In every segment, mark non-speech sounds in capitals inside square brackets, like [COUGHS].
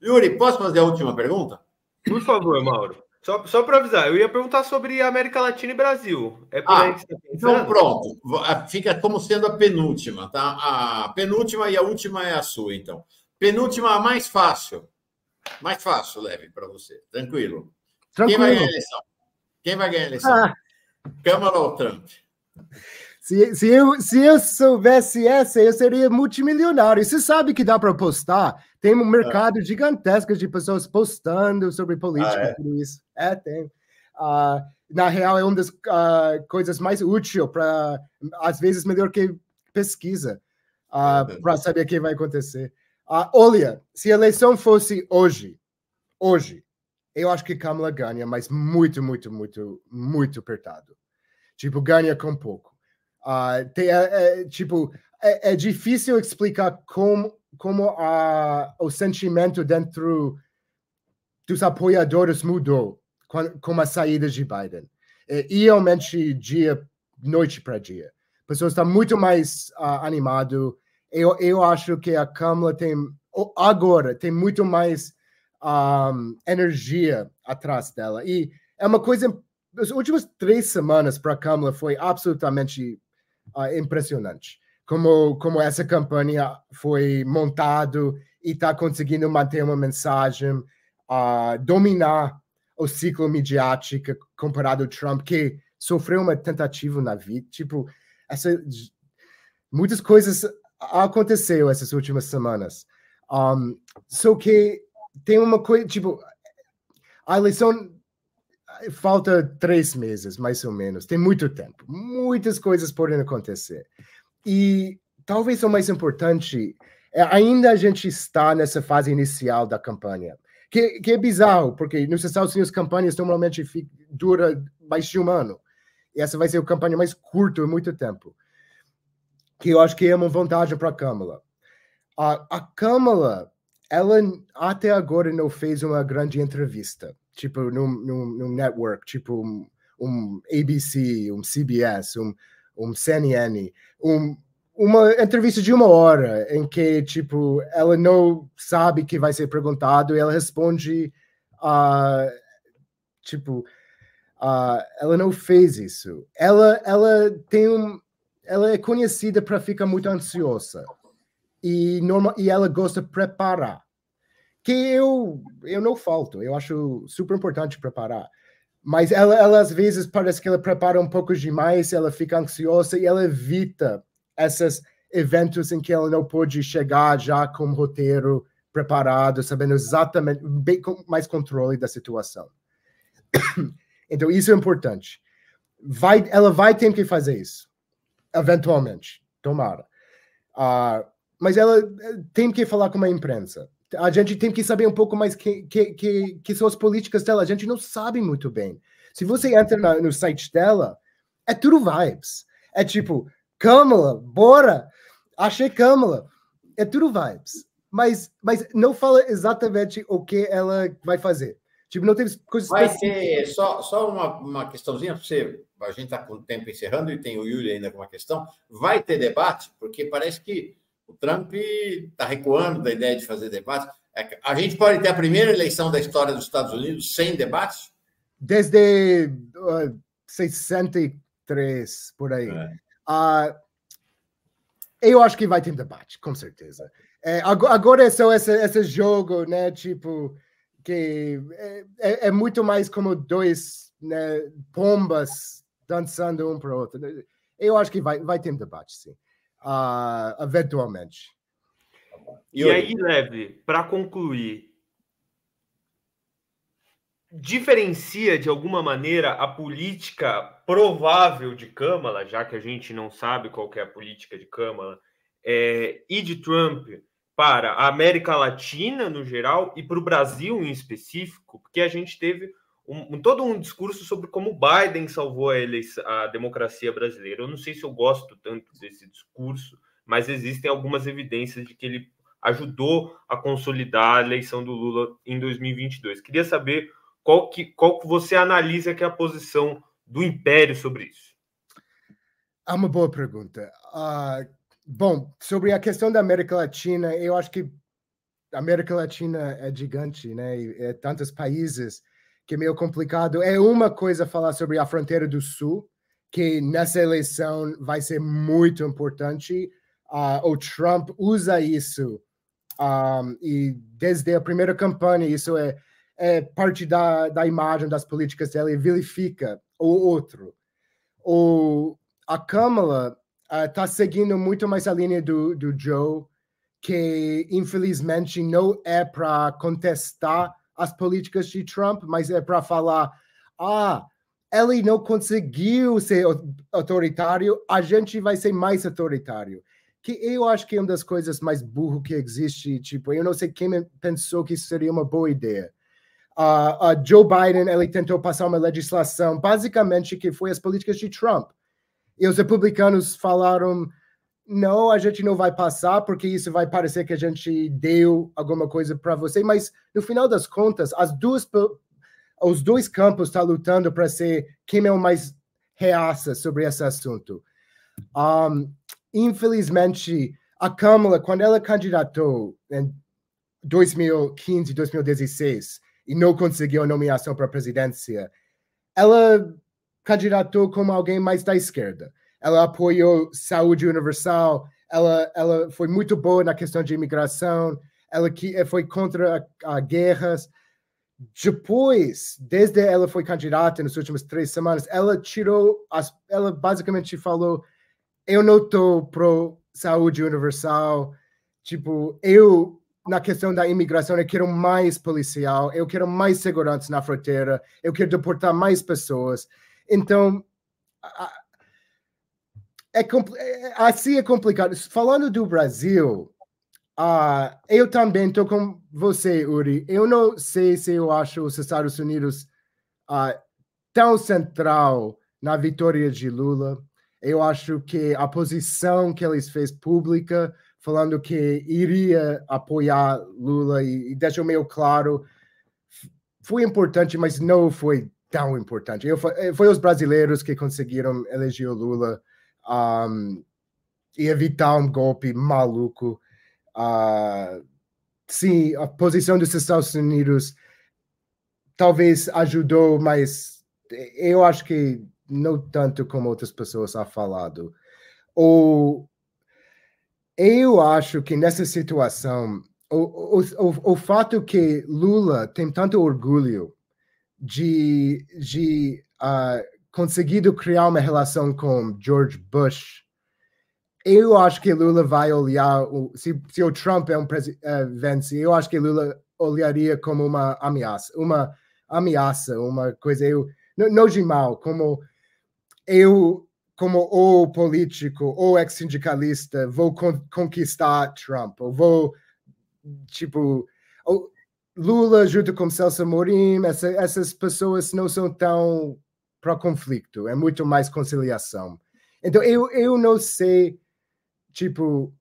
Yuri, posso fazer a última pergunta? Por favor, Mauro. Só, só para avisar, eu ia perguntar sobre América Latina e Brasil. É por ah, aí que você tá Então, pronto. Ah, fica como sendo a penúltima, tá? A penúltima e a última é a sua, então. Penúltima, a mais fácil. Mais fácil, leve, para você. Tranquilo. Tranquilo. Quem vai ganhar a eleição? Quem vai ganhar a eleição? Ah. Câmara ou Trump? Se, se, eu, se eu soubesse essa, eu seria multimilionário. E você sabe que dá para postar? Tem um é. mercado gigantesco de pessoas postando sobre política, ah, é? tudo isso. É, tem. Uh, na real, é uma das uh, coisas mais úteis para, às vezes, melhor que pesquisa, uh, ah, para saber o que vai acontecer. olha, se a eleição fosse hoje, hoje, eu acho que Kamala ganha, mas muito, muito, muito, muito apertado. Tipo, ganha com pouco. Uh, tem, é, é, tipo, é, é, difícil explicar como, como a, o sentimento dentro dos apoiadores mudou com, com a saída de Biden. E realmente, dia, noite para dia. Pessoas estão muito mais uh, animado. Eu, eu acho que a Câmara tem, agora, tem muito mais um, ah, energia atrás dela. E é uma coisa, as últimas três semanas para a Câmara foi absolutamente uh, impressionantes. Como, como essa campanha foi montado e está conseguindo manter uma mensagem, uh, dominar o ciclo midiático comparado ao Trump, que sofreu uma tentativa na vida. Tipo, essa, muitas coisas aconteceu essas últimas semanas. Um, só que tem uma coisa, tipo, a eleição falta três meses, mais ou menos. Tem muito tempo. Muitas coisas podem acontecer. E talvez o mais importante é ainda a gente está nessa fase inicial da campanha. Que, que é bizarro, porque nos Estados Unidos campanhas normalmente dura mais de um ano. E essa vai ser a campanha mais curta em muito tempo. Que eu acho que é uma vantagem para a Câmara. A, a Câmara, ela até agora não fez uma grande entrevista tipo num, num, num network, tipo um, um, ABC, um CBS, um, um CNN, um, uma entrevista de uma hora em que tipo ela não sabe que vai ser perguntado e ela responde a uh, tipo uh, ela não fez isso. Ela ela tem um ela é conhecida para ficar muito ansiosa e normal e ela gosta de preparar que eu, eu não falto, eu acho super importante preparar. Mas ela, ela, às vezes, parece que ela prepara um pouco demais, ela fica ansiosa e ela evita esses eventos em que ela não pode chegar já com o roteiro preparado, sabendo exatamente, bem com mais controle da situação. [COUGHS] Então, isso é importante. Vai, ela vai ter que fazer isso, eventualmente, tomara. Uh, mas ela eh, tem que falar com a imprensa a gente tem que saber um pouco mais que, que, que, que, são as políticas dela. A gente não sabe muito bem. Se você entra na, no site dela, é tudo vibes. É tipo, Kamala, bora! Achei Kamala. É tudo vibes. Mas, mas não fala exatamente o que ela vai fazer. Tipo, não teve coisas Vai ter só, só uma, uma questãozinha para você. A gente está com o tempo encerrando e tem o Yuri ainda com uma questão. Vai ter debate, porque parece que Trump está recuando da ideia de fazer debates. É a gente pode ter a primeira eleição da história dos Estados Unidos sem debates? Desde uh, 63, por aí. É. Uh, eu acho que vai ter debate, com certeza. É, agora é só esse, esse jogo, né? Tipo, que é, é, é muito mais como dois né, pombas dançando um para o outro. Eu acho que vai, vai ter debate, sim uh, eventualmente. Tá e, e aí, Leve, para concluir, diferencia de alguma maneira a política provável de Câmara, já que a gente não sabe qual é a política de Câmara, é, e de Trump para a América Latina no geral e para o Brasil em específico, porque a gente teve um, todo um discurso sobre como Biden salvou a, eleição, a democracia brasileira. Eu não sei se eu gosto tanto desse discurso, mas existem algumas evidências de que ele ajudou a consolidar a eleição do Lula em 2022. Queria saber qual que, qual que você analisa que é a posição do Império sobre isso. É uma boa pergunta. Uh, bom, sobre a questão da América Latina, eu acho que a América Latina é gigante, né? E é tantos países que é meio complicado. É uma coisa falar sobre a fronteira do Sul, que nessa eleição vai ser muito importante. Uh, o Trump usa isso. Um, ah, e desde a primeira campanha, isso é, é parte da, da imagem das políticas dele, vilifica o outro. O, a Kamala está ah, uh, seguindo muito mais a linha do, do Joe, que infelizmente não é para contestar as políticas de Trump, mas é para falar: ah, ele não conseguiu ser autoritário, a gente vai ser mais autoritário. Que eu acho que é uma das coisas mais burro que existe. Tipo, eu não sei quem pensou que seria uma boa ideia. Uh, uh, Joe Biden ele tentou passar uma legislação, basicamente, que foi as políticas de Trump. E os republicanos falaram: não, a gente não vai passar, porque isso vai parecer que a gente deu alguma coisa para você, mas no final das contas, as duas, os dois campos estão tá lutando para ser quem é o mais reaça sobre esse assunto. Um, infelizmente, a Câmara, quando ela candidatou em 2015, 2016, e não conseguiu a nomeação para a presidência, ela candidatou como alguém mais da esquerda ela apoiou saúde universal, ela, ela foi muito boa na questão de imigração, ela que eh, foi contra a, a guerras. Depois, desde ela foi candidata nas últimas três semanas, ela tirou, as, ela basicamente falou: eu não estou pro saúde universal, tipo, eu na questão da imigração, eu quero mais policial, eu quero mais segurança na fronteira, eu quero deportar mais pessoas. Então, é, é, é, assim é complicado. Falando do Brasil, uh, eu também estou com você, Uri. Eu não sei se eu acho os Estados Unidos uh, tão central na vitória de Lula. Eu acho que a posição que eles fez pública, falando que iria apoiar Lula e, e deixou meio claro, foi importante, mas não foi tão importante. Eu, eh, foi os brasileiros que conseguiram eleger o Lula um, e evitar um golpe maluco. Uh, sim, a posição dos Estados Unidos talvez ajudou, mas eu acho que não tanto como outras pessoas há falado. Ou eu acho que nessa situação, o, o, o, o fato que Lula tem tanto orgulho de, de uh, conseguido criar uma relação com George Bush, eu acho que Lula vai olhar, o, se, se o Trump é um uh, vence, eu acho que Lula olharia como uma ameaça, uma ameaça, uma coisa, eu, não de mal, como eu, como ou político ou ex-sindicalista, vou con conquistar Trump, ou vou, tipo, ou, Lula junto com Celso Morim, essa, essas pessoas não são tão para o conflito, é muito mais conciliação. Então, eu, eu não sei, tipo,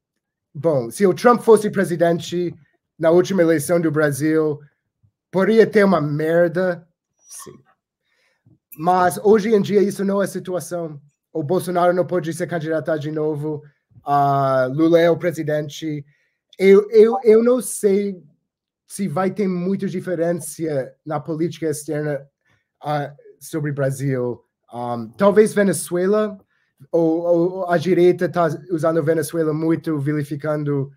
bom, se o Trump fosse presidente na última eleição do Brasil, poderia ter uma merda, sim. Mas hoje em dia isso não é a situação. O Bolsonaro não pode ser candidato de novo, a Lula é o presidente. Eu, eu, eu não sei se vai ter muita diferença na política externa uh, sobre Brasil. Um, talvez Venezuela, ou, ou a direita está usando Venezuela muito, vilificando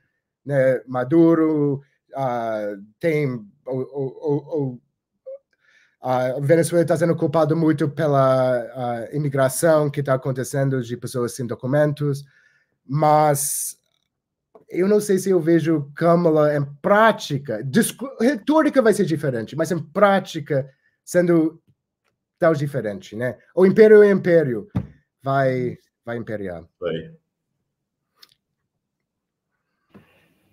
né, Maduro, uh, tem ou, a Venezuela está sendo culpada muito pela uh, imigração que está acontecendo de pessoas sem documentos, mas eu não sei se eu vejo Câmara em prática, retórica vai ser diferente, mas em prática sendo tal diferente, né? O império é império, vai, vai imperiar. Vai.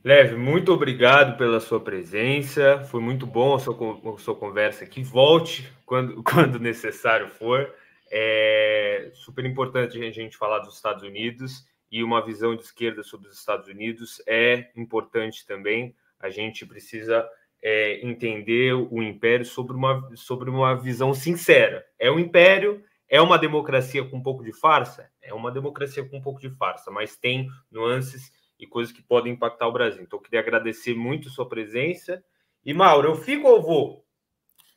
Leve, muito obrigado pela sua presença. Foi muito bom a sua, a sua conversa aqui. Volte quando, [LAUGHS] quando necessário for. É super importante a gente falar dos Estados Unidos e uma visão de esquerda sobre os Estados Unidos é importante também. A gente precisa é, entender o império sobre uma, sobre uma visão sincera. É um império, é uma democracia com um pouco de farsa? É uma democracia com um pouco de farsa, mas tem nuances e coisas que podem impactar o Brasil. Então, eu queria agradecer muito sua presença. E, Mauro, eu fico ou vou?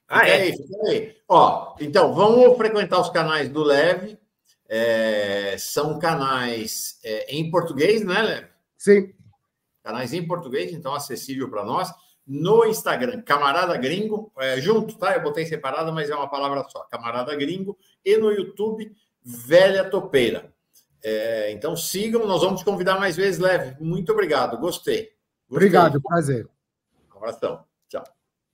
Ah, é? Aí, aí. Ó, então, vamos frequentar os canais do Leve. É, são canais é, em português, né, Leve? Sim. Canais em português, então acessível para nós no Instagram, Camarada Gringo, é, junto, tá? Eu botei separada, mas é uma palavra só, Camarada Gringo, e no YouTube, Velha Topeira. É, então sigam, nós vamos convidar mais vezes, Leve. Muito obrigado, gostei. gostei. Obrigado, prazer. Um abração.